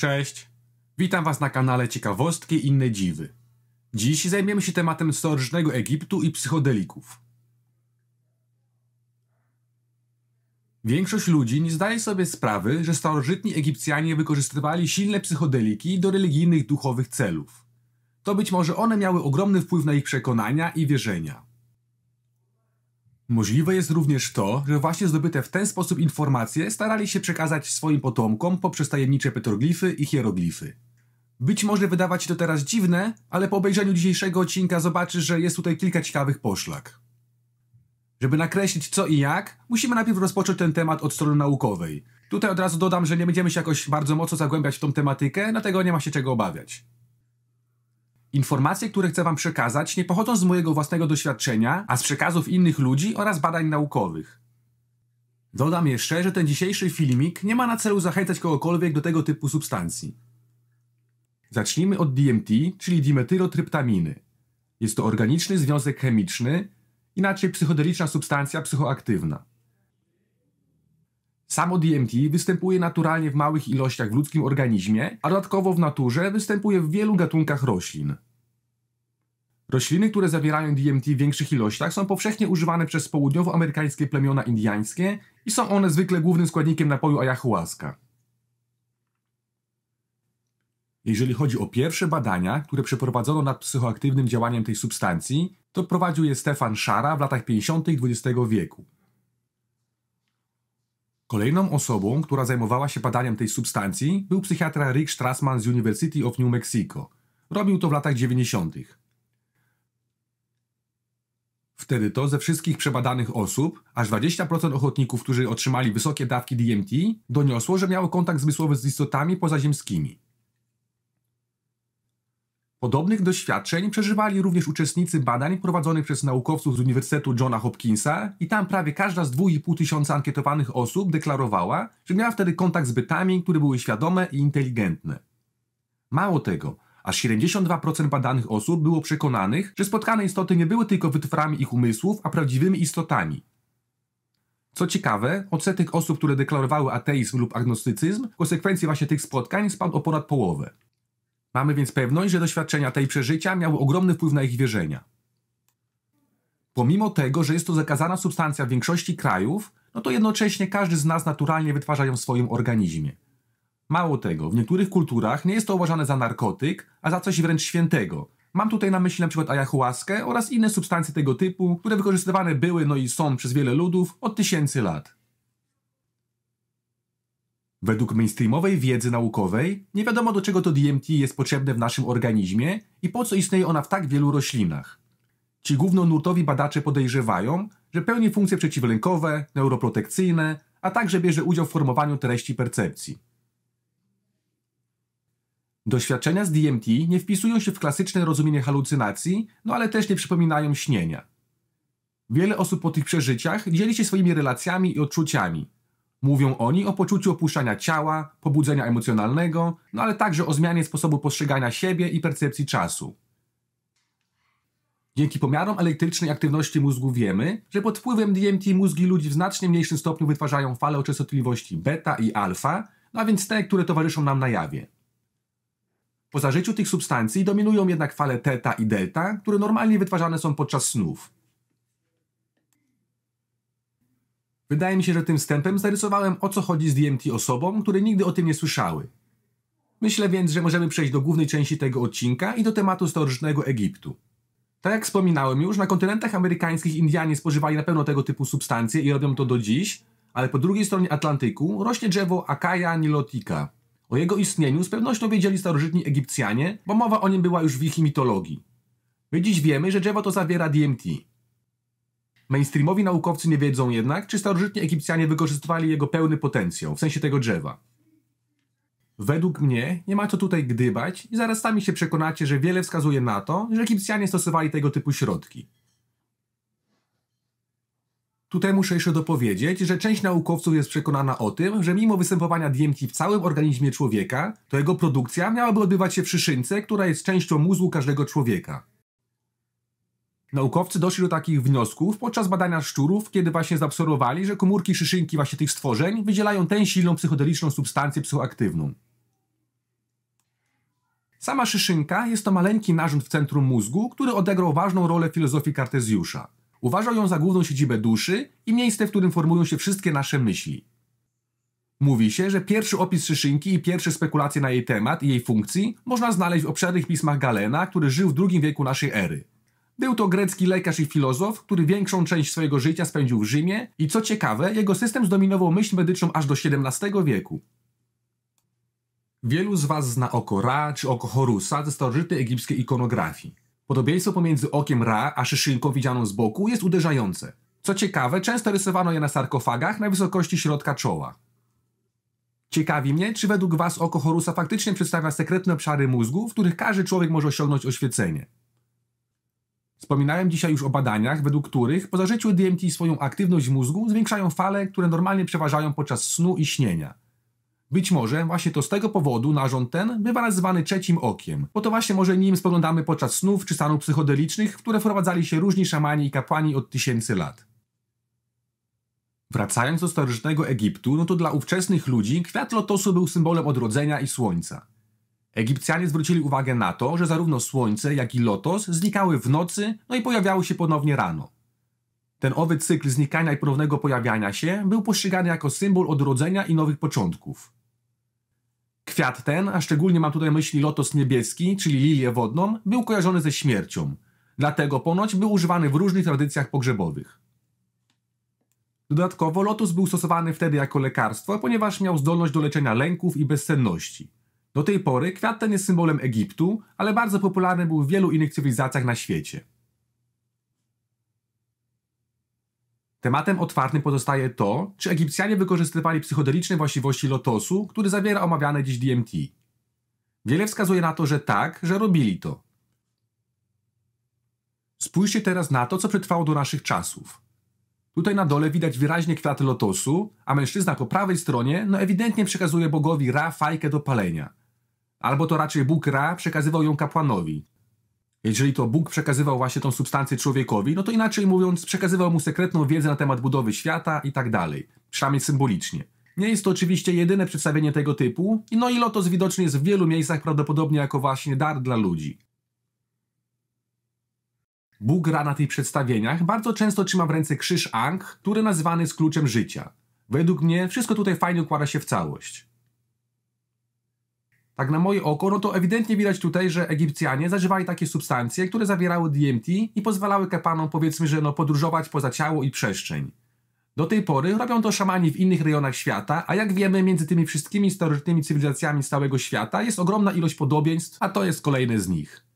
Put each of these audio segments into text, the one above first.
Cześć, witam Was na kanale Ciekawostki i inne dziwy. Dziś zajmiemy się tematem starożytnego Egiptu i psychodelików. Większość ludzi nie zdaje sobie sprawy, że starożytni Egipcjanie wykorzystywali silne psychodeliki do religijnych, duchowych celów. To być może one miały ogromny wpływ na ich przekonania i wierzenia. Możliwe jest również to, że właśnie zdobyte w ten sposób informacje starali się przekazać swoim potomkom poprzez tajemnicze petroglify i hieroglify. Być może wydawać się to teraz dziwne, ale po obejrzeniu dzisiejszego odcinka zobaczysz, że jest tutaj kilka ciekawych poszlak. Żeby nakreślić co i jak, musimy najpierw rozpocząć ten temat od strony naukowej. Tutaj od razu dodam, że nie będziemy się jakoś bardzo mocno zagłębiać w tą tematykę, dlatego nie ma się czego obawiać. Informacje, które chcę Wam przekazać, nie pochodzą z mojego własnego doświadczenia, a z przekazów innych ludzi oraz badań naukowych. Dodam jeszcze, że ten dzisiejszy filmik nie ma na celu zachęcać kogokolwiek do tego typu substancji. Zacznijmy od DMT, czyli dimetyrotryptaminy. Jest to organiczny związek chemiczny, inaczej psychodeliczna substancja psychoaktywna. Samo DMT występuje naturalnie w małych ilościach w ludzkim organizmie, a dodatkowo w naturze występuje w wielu gatunkach roślin. Rośliny, które zawierają DMT w większych ilościach są powszechnie używane przez południowoamerykańskie plemiona indiańskie i są one zwykle głównym składnikiem napoju ayahuasca. Jeżeli chodzi o pierwsze badania, które przeprowadzono nad psychoaktywnym działaniem tej substancji, to prowadził je Stefan Szara w latach 50. XX wieku. Kolejną osobą, która zajmowała się badaniem tej substancji, był psychiatra Rick Strassman z University of New Mexico. Robił to w latach 90. Wtedy to ze wszystkich przebadanych osób, aż 20% ochotników, którzy otrzymali wysokie dawki DMT, doniosło, że miało kontakt zmysłowy z istotami pozaziemskimi. Podobnych doświadczeń przeżywali również uczestnicy badań prowadzonych przez naukowców z Uniwersytetu Johna Hopkinsa i tam prawie każda z 2,5 tysiąca ankietowanych osób deklarowała, że miała wtedy kontakt z bytami, które były świadome i inteligentne. Mało tego, aż 72% badanych osób było przekonanych, że spotkane istoty nie były tylko wytworami ich umysłów, a prawdziwymi istotami. Co ciekawe, odsetek osób, które deklarowały ateizm lub agnostycyzm, w konsekwencji właśnie tych spotkań spadł o ponad połowę. Mamy więc pewność, że doświadczenia tej przeżycia miały ogromny wpływ na ich wierzenia. Pomimo tego, że jest to zakazana substancja w większości krajów, no to jednocześnie każdy z nas naturalnie wytwarza ją w swoim organizmie. Mało tego, w niektórych kulturach nie jest to uważane za narkotyk, a za coś wręcz świętego. Mam tutaj na myśli np. ayahuaskę oraz inne substancje tego typu, które wykorzystywane były, no i są przez wiele ludów od tysięcy lat. Według mainstreamowej wiedzy naukowej nie wiadomo do czego to DMT jest potrzebne w naszym organizmie i po co istnieje ona w tak wielu roślinach. Ci głównonurtowi badacze podejrzewają, że pełni funkcje przeciwlękowe, neuroprotekcyjne, a także bierze udział w formowaniu treści percepcji. Doświadczenia z DMT nie wpisują się w klasyczne rozumienie halucynacji, no ale też nie przypominają śnienia. Wiele osób po tych przeżyciach dzieli się swoimi relacjami i odczuciami – Mówią oni o poczuciu opuszczania ciała, pobudzenia emocjonalnego, no ale także o zmianie sposobu postrzegania siebie i percepcji czasu. Dzięki pomiarom elektrycznej aktywności mózgu wiemy, że pod wpływem DMT mózgi ludzi w znacznie mniejszym stopniu wytwarzają fale o częstotliwości beta i alfa, no a więc te, które towarzyszą nam na jawie. Po zażyciu tych substancji dominują jednak fale teta i delta, które normalnie wytwarzane są podczas snów. Wydaje mi się, że tym wstępem zarysowałem o co chodzi z DMT osobom, które nigdy o tym nie słyszały. Myślę więc, że możemy przejść do głównej części tego odcinka i do tematu starożytnego Egiptu. Tak jak wspominałem już, na kontynentach amerykańskich Indianie spożywali na pewno tego typu substancje i robią to do dziś, ale po drugiej stronie Atlantyku rośnie drzewo Acaia nilotica. O jego istnieniu z pewnością wiedzieli starożytni Egipcjanie, bo mowa o nim była już w ich mitologii. My dziś wiemy, że drzewo to zawiera DMT. Mainstreamowi naukowcy nie wiedzą jednak, czy starożytni Egipcjanie wykorzystywali jego pełny potencjał, w sensie tego drzewa. Według mnie nie ma co tutaj gdybać i zaraz sami się przekonacie, że wiele wskazuje na to, że Egipcjanie stosowali tego typu środki. Tutaj muszę jeszcze dopowiedzieć, że część naukowców jest przekonana o tym, że mimo występowania diemki w całym organizmie człowieka, to jego produkcja miałaby odbywać się w szynce, która jest częścią mózgu każdego człowieka. Naukowcy doszli do takich wniosków podczas badania szczurów, kiedy właśnie zaobserwowali, że komórki szyszynki właśnie tych stworzeń wydzielają tę silną psychodeliczną substancję psychoaktywną. Sama szyszynka jest to maleńki narząd w centrum mózgu, który odegrał ważną rolę w filozofii Kartezjusza. Uważał ją za główną siedzibę duszy i miejsce, w którym formują się wszystkie nasze myśli. Mówi się, że pierwszy opis szyszynki i pierwsze spekulacje na jej temat i jej funkcji można znaleźć w obszernych pismach Galena, który żył w II wieku naszej ery. Był to grecki lekarz i filozof, który większą część swojego życia spędził w Rzymie i co ciekawe, jego system zdominował myśl medyczną aż do XVII wieku. Wielu z Was zna oko Ra czy oko Horusa ze starożytnej egipskiej ikonografii. Podobieństwo pomiędzy okiem Ra a szyszynką widzianą z boku jest uderzające. Co ciekawe, często rysowano je na sarkofagach na wysokości środka czoła. Ciekawi mnie, czy według Was oko Horusa faktycznie przedstawia sekretne obszary mózgu, w których każdy człowiek może osiągnąć oświecenie. Wspominałem dzisiaj już o badaniach, według których po zażyciu DMT swoją aktywność mózgu zwiększają fale, które normalnie przeważają podczas snu i śnienia. Być może właśnie to z tego powodu narząd ten bywa nazywany trzecim okiem, bo to właśnie może nim spoglądamy podczas snów czy stanów psychodelicznych, w które wprowadzali się różni szamani i kapłani od tysięcy lat. Wracając do starożytnego Egiptu, no to dla ówczesnych ludzi kwiat lotosu był symbolem odrodzenia i słońca. Egipcjanie zwrócili uwagę na to, że zarówno słońce, jak i lotos znikały w nocy, no i pojawiały się ponownie rano. Ten owy cykl znikania i ponownego pojawiania się był postrzegany jako symbol odrodzenia i nowych początków. Kwiat ten, a szczególnie mam tutaj myśli lotos niebieski, czyli lilię wodną, był kojarzony ze śmiercią. Dlatego ponoć był używany w różnych tradycjach pogrzebowych. Dodatkowo lotus był stosowany wtedy jako lekarstwo, ponieważ miał zdolność do leczenia lęków i bezsenności. Do tej pory kwiat ten jest symbolem Egiptu, ale bardzo popularny był w wielu innych cywilizacjach na świecie. Tematem otwartym pozostaje to, czy Egipcjanie wykorzystywali psychodeliczne właściwości lotosu, który zawiera omawiane dziś DMT. Wiele wskazuje na to, że tak, że robili to. Spójrzcie teraz na to, co przetrwało do naszych czasów. Tutaj na dole widać wyraźnie kwiaty lotosu, a mężczyzna po prawej stronie no ewidentnie przekazuje bogowi Ra fajkę do palenia albo to raczej Bóg Ra przekazywał ją kapłanowi. Jeżeli to Bóg przekazywał właśnie tą substancję człowiekowi, no to inaczej mówiąc, przekazywał mu sekretną wiedzę na temat budowy świata i tak dalej, przynajmniej symbolicznie. Nie jest to oczywiście jedyne przedstawienie tego typu, no i Lotos widoczny jest w wielu miejscach prawdopodobnie jako właśnie dar dla ludzi. Bóg Ra na tych przedstawieniach bardzo często trzyma w ręce krzyż Ang, który nazywany jest kluczem życia. Według mnie wszystko tutaj fajnie układa się w całość tak na moje oko, no to ewidentnie widać tutaj, że Egipcjanie zażywali takie substancje, które zawierały DMT i pozwalały kapanom powiedzmy, że no podróżować poza ciało i przestrzeń. Do tej pory robią to szamani w innych rejonach świata, a jak wiemy, między tymi wszystkimi starożytnymi cywilizacjami z całego świata jest ogromna ilość podobieństw, a to jest kolejny z nich.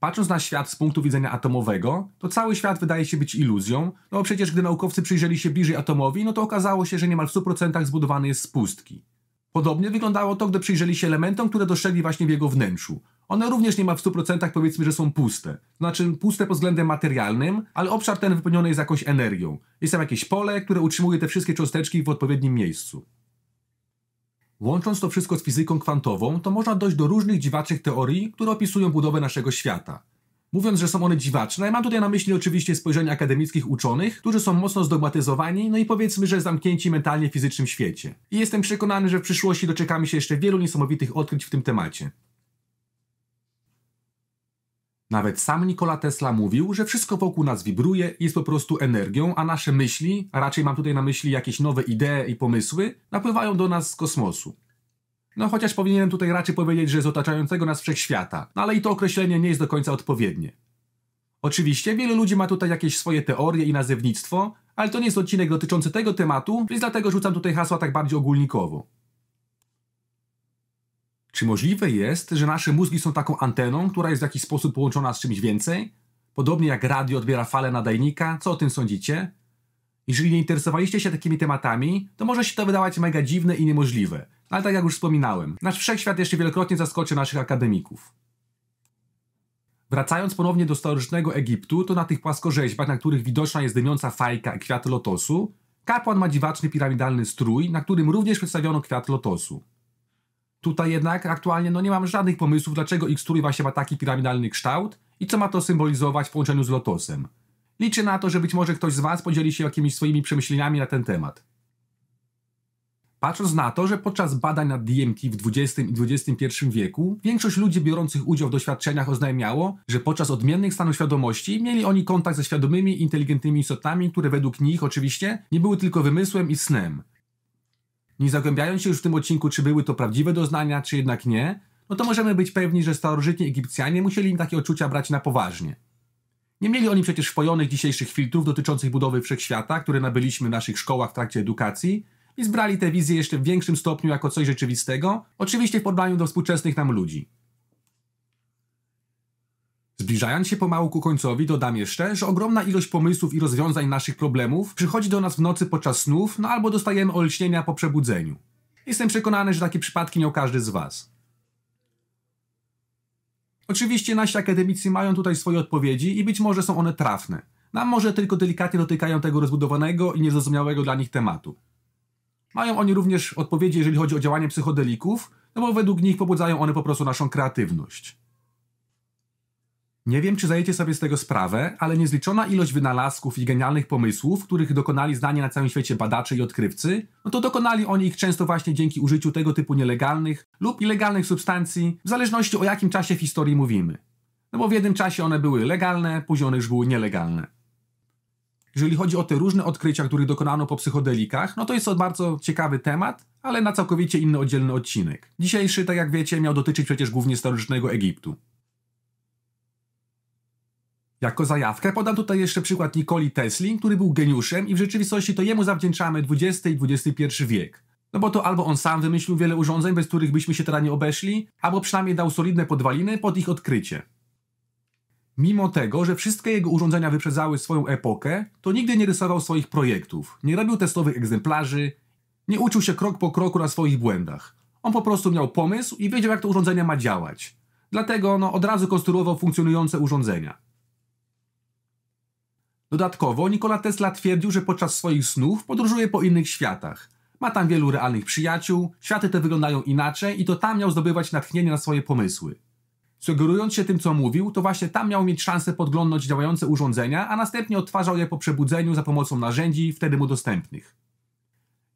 Patrząc na świat z punktu widzenia atomowego, to cały świat wydaje się być iluzją, no przecież gdy naukowcy przyjrzeli się bliżej atomowi, no to okazało się, że niemal w 100% zbudowany jest z pustki. Podobnie wyglądało to, gdy przyjrzeli się elementom, które dostrzegli właśnie w jego wnętrzu. One również nie ma w 100% powiedzmy, że są puste. To znaczy puste pod względem materialnym, ale obszar ten wypełniony jest jakąś energią. Jest tam jakieś pole, które utrzymuje te wszystkie cząsteczki w odpowiednim miejscu. Łącząc to wszystko z fizyką kwantową, to można dojść do różnych dziwacznych teorii, które opisują budowę naszego świata. Mówiąc, że są one dziwaczne, mam tutaj na myśli oczywiście spojrzenie akademickich uczonych, którzy są mocno zdogmatyzowani, no i powiedzmy, że zamknięci mentalnie w fizycznym świecie. I jestem przekonany, że w przyszłości doczekamy się jeszcze wielu niesamowitych odkryć w tym temacie. Nawet sam Nikola Tesla mówił, że wszystko wokół nas wibruje, jest po prostu energią, a nasze myśli, a raczej mam tutaj na myśli jakieś nowe idee i pomysły, napływają do nas z kosmosu. No chociaż powinienem tutaj raczej powiedzieć, że z otaczającego nas wszechświata, no ale i to określenie nie jest do końca odpowiednie. Oczywiście wielu ludzi ma tutaj jakieś swoje teorie i nazewnictwo, ale to nie jest odcinek dotyczący tego tematu, więc dlatego rzucam tutaj hasła tak bardziej ogólnikowo. Czy możliwe jest, że nasze mózgi są taką anteną, która jest w jakiś sposób połączona z czymś więcej? Podobnie jak radio odbiera falę nadajnika, co o tym sądzicie? Jeżeli nie interesowaliście się takimi tematami, to może się to wydawać mega dziwne i niemożliwe – ale tak jak już wspominałem, nasz wszechświat jeszcze wielokrotnie zaskoczy naszych akademików. Wracając ponownie do starożytnego Egiptu, to na tych płaskorzeźbach, na których widoczna jest dymiąca fajka i kwiat lotosu, kapłan ma dziwaczny piramidalny strój, na którym również przedstawiono kwiat lotosu. Tutaj jednak aktualnie no nie mam żadnych pomysłów, dlaczego ich strój właśnie ma taki piramidalny kształt i co ma to symbolizować w połączeniu z lotosem. Liczę na to, że być może ktoś z Was podzieli się jakimiś swoimi przemyśleniami na ten temat. Patrząc na to, że podczas badań nad DMT w XX i XXI wieku większość ludzi biorących udział w doświadczeniach oznajmiało, że podczas odmiennych stanów świadomości mieli oni kontakt ze świadomymi, inteligentnymi istotami, które według nich oczywiście nie były tylko wymysłem i snem. Nie zagłębiając się już w tym odcinku, czy były to prawdziwe doznania, czy jednak nie, no to możemy być pewni, że starożytni Egipcjanie musieli im takie odczucia brać na poważnie. Nie mieli oni przecież wpojonych dzisiejszych filtrów dotyczących budowy wszechświata, które nabyliśmy w naszych szkołach w trakcie edukacji, i zbrali tę wizję jeszcze w większym stopniu jako coś rzeczywistego, oczywiście w porównaniu do współczesnych nam ludzi. Zbliżając się pomału ku końcowi, dodam jeszcze, że ogromna ilość pomysłów i rozwiązań naszych problemów przychodzi do nas w nocy podczas snów, no albo dostajemy olśnienia po przebudzeniu. Jestem przekonany, że takie przypadki miał każdy z Was. Oczywiście nasi akademicy mają tutaj swoje odpowiedzi i być może są one trafne. Nam może tylko delikatnie dotykają tego rozbudowanego i niezrozumiałego dla nich tematu. Mają oni również odpowiedzi, jeżeli chodzi o działanie psychodelików, no bo według nich pobudzają one po prostu naszą kreatywność. Nie wiem, czy zdajecie sobie z tego sprawę, ale niezliczona ilość wynalazków i genialnych pomysłów, których dokonali znani na całym świecie badacze i odkrywcy, no to dokonali oni ich często właśnie dzięki użyciu tego typu nielegalnych lub ilegalnych substancji, w zależności o jakim czasie w historii mówimy. No bo w jednym czasie one były legalne, później one już były nielegalne jeżeli chodzi o te różne odkrycia, których dokonano po psychodelikach, no to jest to bardzo ciekawy temat, ale na całkowicie inny oddzielny odcinek. Dzisiejszy, tak jak wiecie, miał dotyczyć przecież głównie starożytnego Egiptu. Jako zajawkę podam tutaj jeszcze przykład Nikoli Tesli, który był geniuszem i w rzeczywistości to jemu zawdzięczamy XX i XXI wiek. No bo to albo on sam wymyślił wiele urządzeń, bez których byśmy się teraz nie obeszli, albo przynajmniej dał solidne podwaliny pod ich odkrycie. Mimo tego, że wszystkie jego urządzenia wyprzedzały swoją epokę, to nigdy nie rysował swoich projektów, nie robił testowych egzemplarzy, nie uczył się krok po kroku na swoich błędach. On po prostu miał pomysł i wiedział, jak to urządzenie ma działać. Dlatego no, od razu konstruował funkcjonujące urządzenia. Dodatkowo Nikola Tesla twierdził, że podczas swoich snów podróżuje po innych światach. Ma tam wielu realnych przyjaciół, światy te wyglądają inaczej i to tam miał zdobywać natchnienie na swoje pomysły. Sugerując się tym, co mówił, to właśnie tam miał mieć szansę podglądnąć działające urządzenia, a następnie odtwarzał je po przebudzeniu za pomocą narzędzi wtedy mu dostępnych.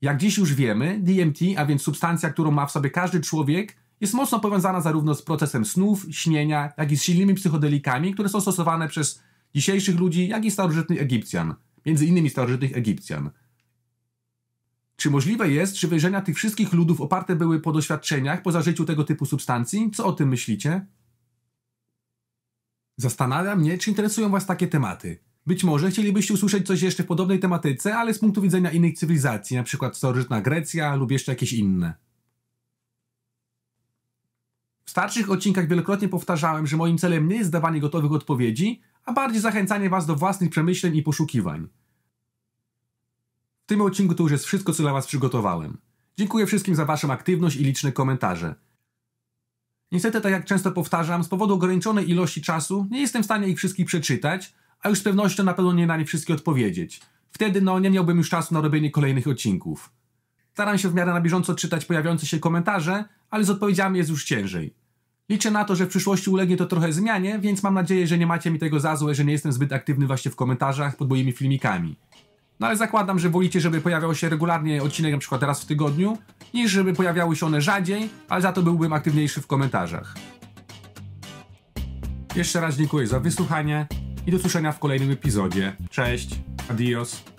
Jak dziś już wiemy, DMT, a więc substancja, którą ma w sobie każdy człowiek, jest mocno powiązana zarówno z procesem snów, śnienia, jak i z silnymi psychodelikami, które są stosowane przez dzisiejszych ludzi, jak i starożytnych Egipcjan, między innymi starożytnych Egipcjan. Czy możliwe jest, że wejrzenia tych wszystkich ludów oparte były po doświadczeniach, po zażyciu tego typu substancji? Co o tym myślicie? Zastanawia mnie, czy interesują Was takie tematy. Być może chcielibyście usłyszeć coś jeszcze w podobnej tematyce, ale z punktu widzenia innych cywilizacji, np. starożytna Grecja lub jeszcze jakieś inne. W starszych odcinkach wielokrotnie powtarzałem, że moim celem nie jest dawanie gotowych odpowiedzi, a bardziej zachęcanie Was do własnych przemyśleń i poszukiwań. W tym odcinku to już jest wszystko, co dla Was przygotowałem. Dziękuję wszystkim za Waszą aktywność i liczne komentarze. Niestety, tak jak często powtarzam, z powodu ograniczonej ilości czasu nie jestem w stanie ich wszystkich przeczytać, a już z pewnością na pewno nie na nie wszystkie odpowiedzieć. Wtedy no nie miałbym już czasu na robienie kolejnych odcinków. Staram się w miarę na bieżąco czytać pojawiające się komentarze, ale z odpowiedziami jest już ciężej. Liczę na to, że w przyszłości ulegnie to trochę zmianie, więc mam nadzieję, że nie macie mi tego za złe, że nie jestem zbyt aktywny właśnie w komentarzach pod moimi filmikami. No ale zakładam, że wolicie, żeby pojawiał się regularnie odcinek, na przykład teraz w tygodniu, niż żeby pojawiały się one rzadziej, ale za to byłbym aktywniejszy w komentarzach. Jeszcze raz dziękuję za wysłuchanie i do słyszenia w kolejnym epizodzie. Cześć, adios.